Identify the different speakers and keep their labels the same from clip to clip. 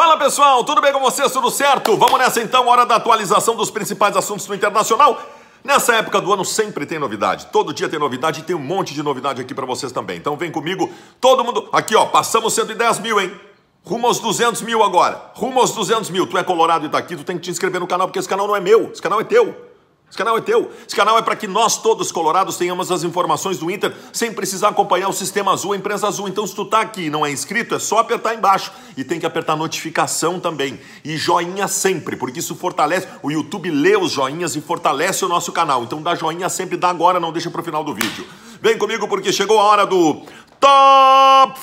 Speaker 1: Fala pessoal, tudo bem com vocês? Tudo certo? Vamos nessa então, hora da atualização dos principais assuntos do internacional. Nessa época do ano sempre tem novidade, todo dia tem novidade e tem um monte de novidade aqui para vocês também. Então vem comigo, todo mundo. Aqui ó, passamos 110 mil, hein? Rumo aos 200 mil agora, rumo aos 200 mil. Tu é colorado e tá aqui, tu tem que te inscrever no canal porque esse canal não é meu, esse canal é teu. Esse canal é teu. Esse canal é para que nós todos colorados tenhamos as informações do Inter sem precisar acompanhar o Sistema Azul, a Imprensa Azul. Então, se tu tá aqui e não é inscrito, é só apertar embaixo. E tem que apertar notificação também. E joinha sempre, porque isso fortalece. O YouTube lê os joinhas e fortalece o nosso canal. Então, dá joinha sempre, dá agora, não deixa pro final do vídeo. Vem comigo porque chegou a hora do Top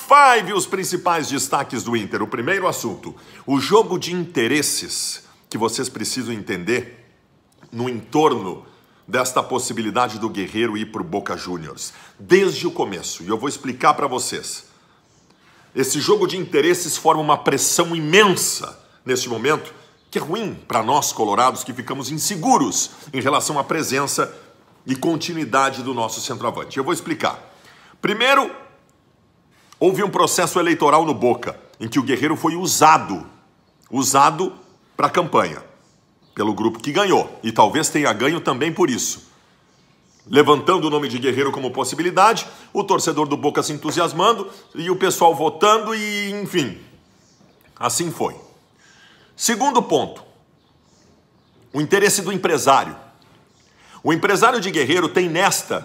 Speaker 1: 5, os principais destaques do Inter. O primeiro assunto, o jogo de interesses que vocês precisam entender no entorno desta possibilidade do Guerreiro ir para o Boca Juniors desde o começo. E eu vou explicar para vocês. Esse jogo de interesses forma uma pressão imensa neste momento, que é ruim para nós colorados que ficamos inseguros em relação à presença e continuidade do nosso centroavante. Eu vou explicar. Primeiro, houve um processo eleitoral no Boca em que o Guerreiro foi usado, usado para a campanha pelo grupo que ganhou e talvez tenha ganho também por isso. Levantando o nome de Guerreiro como possibilidade, o torcedor do Boca se entusiasmando e o pessoal votando e enfim. Assim foi. Segundo ponto, o interesse do empresário. O empresário de Guerreiro tem nesta.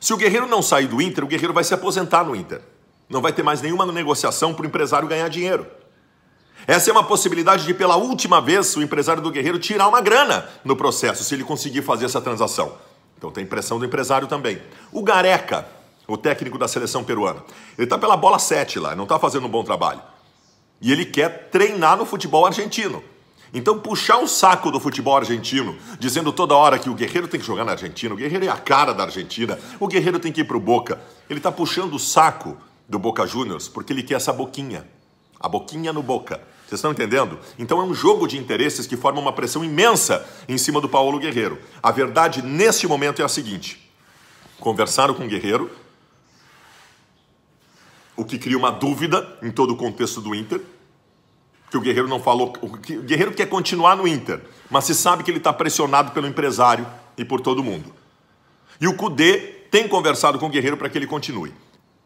Speaker 1: Se o Guerreiro não sair do Inter, o Guerreiro vai se aposentar no Inter. Não vai ter mais nenhuma negociação para o empresário ganhar dinheiro. Essa é uma possibilidade de, pela última vez, o empresário do guerreiro tirar uma grana no processo, se ele conseguir fazer essa transação. Então tem pressão do empresário também. O Gareca, o técnico da seleção peruana, ele está pela bola 7 lá, não está fazendo um bom trabalho. E ele quer treinar no futebol argentino. Então, puxar o saco do futebol argentino, dizendo toda hora que o Guerreiro tem que jogar na Argentina, o Guerreiro é a cara da Argentina, o Guerreiro tem que ir pro Boca. Ele tá puxando o saco do Boca Juniors porque ele quer essa boquinha. A boquinha no Boca. Vocês estão entendendo? Então é um jogo de interesses que forma uma pressão imensa em cima do Paulo Guerreiro. A verdade neste momento é a seguinte: conversaram com o Guerreiro, o que cria uma dúvida em todo o contexto do Inter, que o Guerreiro não falou. O Guerreiro quer continuar no Inter, mas se sabe que ele está pressionado pelo empresário e por todo mundo. E o Cudê tem conversado com o Guerreiro para que ele continue.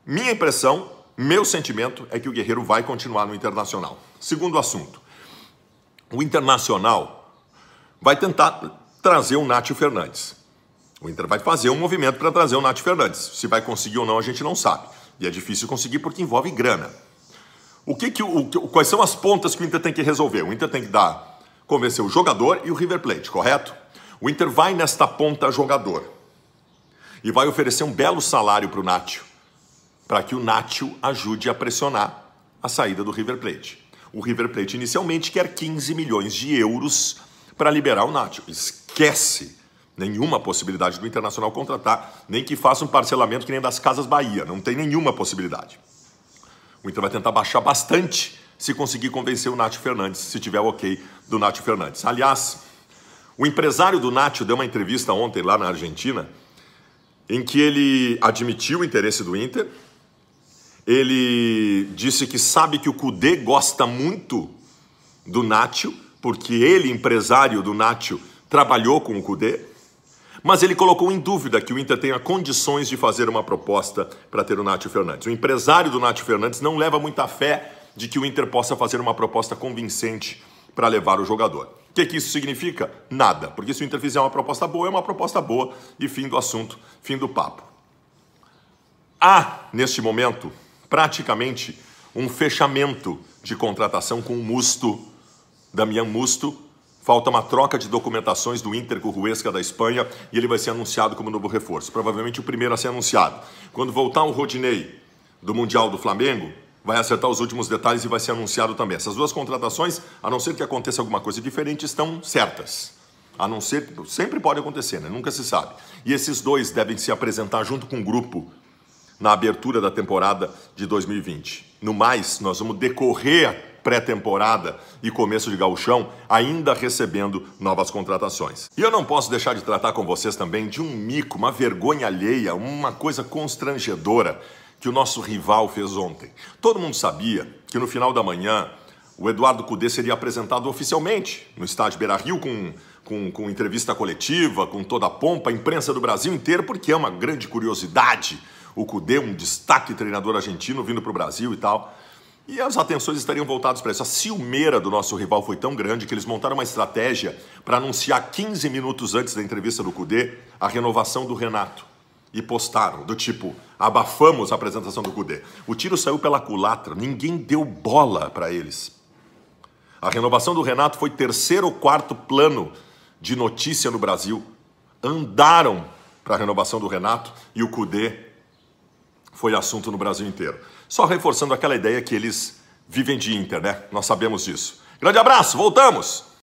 Speaker 1: Minha impressão meu sentimento é que o Guerreiro vai continuar no Internacional. Segundo assunto, o Internacional vai tentar trazer o Nath Fernandes. O Inter vai fazer um movimento para trazer o Nath Fernandes. Se vai conseguir ou não, a gente não sabe. E é difícil conseguir porque envolve grana. O que que, o, quais são as pontas que o Inter tem que resolver? O Inter tem que dar, convencer o jogador e o River Plate, correto? O Inter vai nesta ponta jogador e vai oferecer um belo salário para o Nath para que o Nacho ajude a pressionar a saída do River Plate. O River Plate inicialmente quer 15 milhões de euros para liberar o Nacho. Esquece nenhuma possibilidade do Internacional contratar, nem que faça um parcelamento que nem das Casas Bahia. Não tem nenhuma possibilidade. O Inter vai tentar baixar bastante se conseguir convencer o Nacho Fernandes, se tiver o ok do Nacho Fernandes. Aliás, o empresário do Nacho deu uma entrevista ontem lá na Argentina, em que ele admitiu o interesse do Inter, ele disse que sabe que o Cudê gosta muito do Nátio, porque ele, empresário do Nátio, trabalhou com o Cudê. Mas ele colocou em dúvida que o Inter tenha condições de fazer uma proposta para ter o Nátio Fernandes. O empresário do Nátio Fernandes não leva muita fé de que o Inter possa fazer uma proposta convincente para levar o jogador. O que, que isso significa? Nada, porque se o Inter fizer uma proposta boa, é uma proposta boa e fim do assunto, fim do papo. Há, ah, neste momento, praticamente um fechamento de contratação com o Musto, Damian Musto. Falta uma troca de documentações do Inter com o Huesca da Espanha e ele vai ser anunciado como novo reforço. Provavelmente o primeiro a ser anunciado. Quando voltar o Rodinei do Mundial do Flamengo, vai acertar os últimos detalhes e vai ser anunciado também. Essas duas contratações, a não ser que aconteça alguma coisa diferente, estão certas. A não ser, sempre pode acontecer, né? Nunca se sabe. E esses dois devem se apresentar junto com o um grupo na abertura da temporada de 2020. No mais, nós vamos decorrer a pré-temporada e começo de gauchão ainda recebendo novas contratações. E eu não posso deixar de tratar com vocês também de um mico, uma vergonha alheia, uma coisa constrangedora que o nosso rival fez ontem. Todo mundo sabia que no final da manhã o Eduardo Cudê seria apresentado oficialmente no estádio Beira-Rio com, com, com entrevista coletiva, com toda a pompa, a imprensa do Brasil inteiro, porque é uma grande curiosidade o Cudê, um destaque treinador argentino vindo para o Brasil e tal. E as atenções estariam voltadas para isso. A ciumeira do nosso rival foi tão grande que eles montaram uma estratégia para anunciar 15 minutos antes da entrevista do Cudê a renovação do Renato. E postaram, do tipo, abafamos a apresentação do Cudê. O tiro saiu pela culatra, ninguém deu bola para eles. A renovação do Renato foi terceiro ou quarto plano de notícia no Brasil. Andaram para a renovação do Renato e o Cudê foi assunto no Brasil inteiro. Só reforçando aquela ideia que eles vivem de Inter, né? Nós sabemos disso. Grande abraço, voltamos!